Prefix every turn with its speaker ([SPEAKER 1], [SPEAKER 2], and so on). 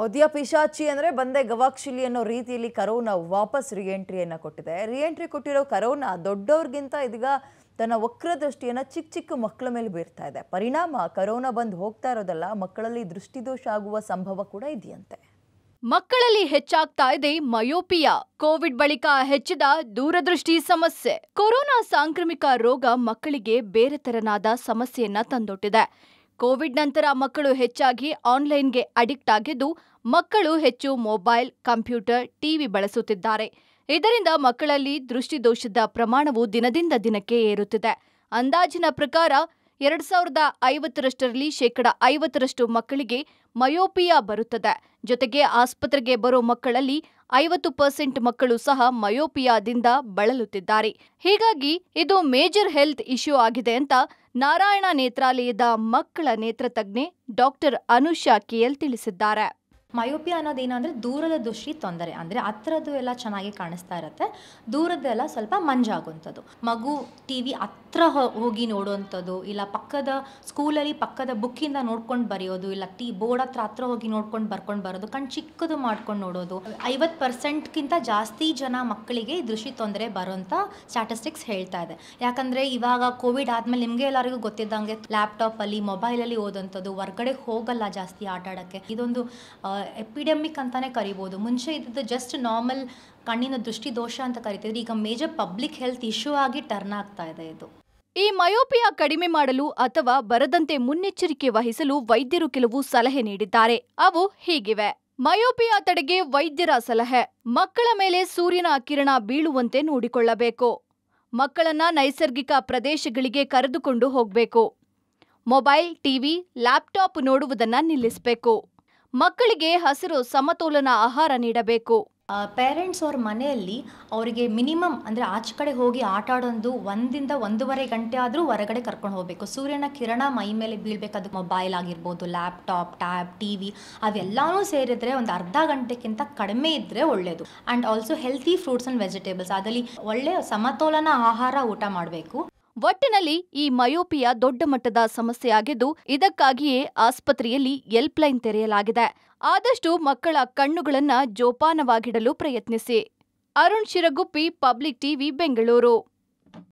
[SPEAKER 1] ಹೊದಿಯ ಪಿಶಾಚಿ ಅಂದರೆ ಬಂದೆ ಗವಾಕ್ಷಿಲಿ ಅನ್ನೋ ರೀತಿಯಲ್ಲಿ ಕರೋನಾ ವಾಪಸ್ ರಿಎಂಟ್ರಿಯನ್ನು ಕೊಟ್ಟಿದೆ ರಿಎಂಟ್ರಿ ಕೊಟ್ಟಿರೋ ಕರೋನಾ ದೊಡ್ಡವ್ರಿಗಿಂತ ಇದೀಗ ತನ್ನ ವಕ್ರದೃಷ್ಟಿಯನ್ನು ಚಿಕ್ಕ ಚಿಕ್ಕ ಮಕ್ಕಳ ಮೇಲೆ ಬೀರ್ತಾ ಇದೆ ಪರಿಣಾಮ ಕರೋನಾ ಬಂದು ಹೋಗ್ತಾ ಇರೋದಲ್ಲ ಮಕ್ಕಳಲ್ಲಿ ದೃಷ್ಟಿದೋಷ ಆಗುವ ಸಂಭವ ಕೂಡ ಇದೆಯಂತೆ ಮಕ್ಕಳಲ್ಲಿ ಹೆಚ್ಚಾಗ್ತಾ ಇದೆ ಮಯೋಪಿಯಾ ಕೋವಿಡ್ ಬಳಿಕ ಹೆಚ್ಚಿದ ದೂರದೃಷ್ಟಿ ಸಮಸ್ಯೆ ಕೊರೋನಾ ಸಾಂಕ್ರಾಮಿಕ ರೋಗ ಮಕ್ಕಳಿಗೆ ಬೇರೆ ತೆರನಾದ ಸಮಸ್ಯೆಯನ್ನ ತಂದೊಟ್ಟಿದೆ ಕೋವಿಡ್ ನಂತರ ಮಕ್ಕಳು ಹೆಚ್ಚಾಗಿ ಆನ್ಲೈನ್ಗೆ ಅಡಿಕ್ಟ್ ಆಗಿದ್ದು ಮಕ್ಕಳು ಹೆಚ್ಚು ಮೊಬೈಲ್ ಕಂಪ್ಯೂಟರ್ ಟಿವಿ ಬಳಸುತ್ತಿದ್ದಾರೆ ಇದರಿಂದ ಮಕ್ಕಳಲ್ಲಿ ದೃಷ್ಟಿದೋಷದ ಪ್ರಮಾಣವು ದಿನದಿಂದ ದಿನಕ್ಕೆ ಏರುತ್ತಿದೆ ಅಂದಾಜಿನ ಪ್ರಕಾರ ಎರಡ್ ಸಾವಿರದ ಐವತ್ತರಷ್ಟರಲ್ಲಿ ಶೇಕಡ ಐವತ್ತರಷ್ಟು ಮಕ್ಕಳಿಗೆ ಮಯೋಪಿಯಾ ಬರುತ್ತದೆ ಜೊತೆಗೆ ಆಸ್ಪತ್ರೆಗೆ ಬರೋ ಮಕ್ಕಳಲ್ಲಿ ಐವತ್ತು ಪರ್ಸೆಂಟ್ ಮಕ್ಕಳು ಸಹ ಮಯೋಪಿಯಾದಿಂದ ಬಳಲುತ್ತಿದ್ದಾರೆ ಹೀಗಾಗಿ ಇದು ಮೇಜರ್ ಹೆಲ್ತ್ ಇಶ್ಯೂ ಆಗಿದೆ ಅಂತ ನಾರಾಯಣ
[SPEAKER 2] ನೇತ್ರಾಲಯದ ಮಕ್ಕಳ ನೇತ್ರತಜ್ಞೆ ಡಾಕ್ಟರ್ ಅನುಷಾ ಕೆಎಲ್ ತಿಳಿಸಿದ್ದಾರೆ ಮಯೋಪಿ ಏನಂದರೆ ದೂರದ ದೃಷ್ಟಿ ತೊಂದರೆ ಅಂದರೆ ಹತ್ರದ್ದು ಎಲ್ಲ ಚೆನ್ನಾಗಿ ಕಾಣಿಸ್ತಾ ಇರುತ್ತೆ ದೂರದ್ದೆಲ್ಲ ಸ್ವಲ್ಪ ಮಂಜಾಗುವಂಥದ್ದು ಮಗು ಟಿ ವಿ ಹತ್ರ ಹೋಗಿ ನೋಡುವಂಥದ್ದು ಇಲ್ಲ ಪಕ್ಕದ ಸ್ಕೂಲಲ್ಲಿ ಪಕ್ಕದ ಬುಕ್ಕಿಂದ ನೋಡ್ಕೊಂಡು ಬರೆಯೋದು ಇಲ್ಲ ಟಿ ಬೋರ್ಡ್ ಹತ್ರ ಹತ್ರ ಹೋಗಿ ನೋಡ್ಕೊಂಡು ಬರ್ಕೊಂಡು ಬರೋದು ಕಣ್ ಚಿಕ್ಕದು ಮಾಡ್ಕೊಂಡು ನೋಡೋದು ಐವತ್ತು ಪರ್ಸೆಂಟ್ಗಿಂತ ಜಾಸ್ತಿ ಜನ ಮಕ್ಕಳಿಗೆ ದೃಷ್ಟಿ ತೊಂದರೆ ಬರೋಂಥ ಸ್ಟ್ಯಾಟಿಸ್ಟಿಕ್ಸ್ ಹೇಳ್ತಾ ಇದೆ ಯಾಕಂದರೆ ಇವಾಗ ಕೋವಿಡ್ ಆದಮೇಲೆ ನಿಮಗೆ ಎಲ್ಲರಿಗೂ ಗೊತ್ತಿದ್ದಂಗೆ ಲ್ಯಾಪ್ಟಾಪಲ್ಲಿ ಮೊಬೈಲಲ್ಲಿ ಓದೋಂಥದ್ದು ಹೊರ್ಗಡೆ ಹೋಗಲ್ಲ ಜಾಸ್ತಿ ಆಟ ಆಡೋಕ್ಕೆ ಇದೊಂದು ಎಪಿಡೆಮಿಕ್ ಅಂತಾನೆ ಕರಿಬೋದು ಮುಂಚೆ ಇದ್ದಿದ್ದು ಜಸ್ಟ್ ನಾರ್ಮಲ್ ಕಣ್ಣಿನ ದೃಷ್ಟಿ ದೋಷ ಅಂತ ಕರಿತಿದ್ರು ಈಗ ಮೇಜರ್ ಪಬ್ಲಿಕ್ ಹೆಲ್ತ್ ಇಶ್ಯೂ ಆಗಿ ಟರ್ನ್ ಆಗ್ತಾ ಇದೆ ಇದು ಈ ಮಯೋಪಿಯಾ ಕಡಿಮೆ ಮಾಡಲು
[SPEAKER 1] ಅಥವಾ ಬರದಂತೆ ಮುನ್ನೆಚ್ಚರಿಕೆ ವಹಿಸಲು ವೈದ್ಯರು ಕೆಲವು ಸಲಹೆ ನೀಡಿದ್ದಾರೆ ಅವು ಹೀಗಿವೆ ಮಯೋಪಿಯಾ ತಡೆಗೆ ವೈದ್ಯರ ಸಲಹೆ ಮಕ್ಕಳ ಮೇಲೆ ಸೂರ್ಯನ ಕಿರಣ ಬೀಳುವಂತೆ ನೋಡಿಕೊಳ್ಳಬೇಕು ಮಕ್ಕಳನ್ನ ನೈಸರ್ಗಿಕ ಪ್ರದೇಶಗಳಿಗೆ ಕರೆದುಕೊಂಡು ಹೋಗಬೇಕು ಮೊಬೈಲ್ ಟಿವಿ ಲ್ಯಾಪ್ಟಾಪ್ ನೋಡುವುದನ್ನು ನಿಲ್ಲಿಸಬೇಕು ಮಕ್ಕಳಿಗೆ
[SPEAKER 2] ಹಸಿರು ಸಮತೋಲನ ಆಹಾರ ನೀಡಬೇಕು ಪೇರೆಂಟ್ಸ್ ಅವ್ರ ಮನೆಯಲ್ಲಿ ಅವರಿಗೆ ಮಿನಿಮಮ್ ಅಂದರೆ ಆಚೆ ಕಡೆ ಹೋಗಿ ಆಟ ಆಡೋದು ಒಂದಿಂದ ಒಂದೂವರೆ ಗಂಟೆ ಆದರೂ ಹೊರಗಡೆ ಕರ್ಕೊಂಡು ಹೋಗಬೇಕು ಸೂರ್ಯನ ಕಿರಣ ಮೈ ಮೇಲೆ ಬೀಳಬೇಕಾದ ಮೊಬೈಲ್ ಆಗಿರ್ಬೋದು ಲ್ಯಾಪ್ಟಾಪ್ ಟ್ಯಾಬ್ ಟಿ ವಿ ಅವೆಲ್ಲವೂ ಸೇರಿದರೆ ಒಂದು ಅರ್ಧ ಗಂಟೆಗಿಂತ ಕಡಿಮೆ ಇದ್ದರೆ ಒಳ್ಳೆಯದು and also healthy fruits and vegetables ಅದರಲ್ಲಿ ಒಳ್ಳೆಯ ಸಮತೋಲನ ಆಹಾರ ಊಟ ಮಾಡಬೇಕು ಒಟ್ಟಿನಲ್ಲಿ ಈ ಮಯೋಪಿಯಾ
[SPEAKER 1] ದೊಡ್ಡ ಮಟ್ಟದ ಸಮಸ್ಯೆಯಾಗಿದ್ದು ಇದಕ್ಕಾಗಿಯೇ ಆಸ್ಪತ್ರೆಯಲ್ಲಿ ಎಲ್ಪ್ ಲೈನ್ ತೆರೆಯಲಾಗಿದೆ ಆದಷ್ಟು ಮಕ್ಕಳ ಕಣ್ಣುಗಳನ್ನ ಜೋಪಾನವಾಗಿಡಲು ಪ್ರಯತ್ನಿಸಿ ಅರುಣ್ ಶಿರಗುಪ್ಪಿ ಪಬ್ಲಿಕ್ ಟಿವಿ ಬೆಂಗಳೂರು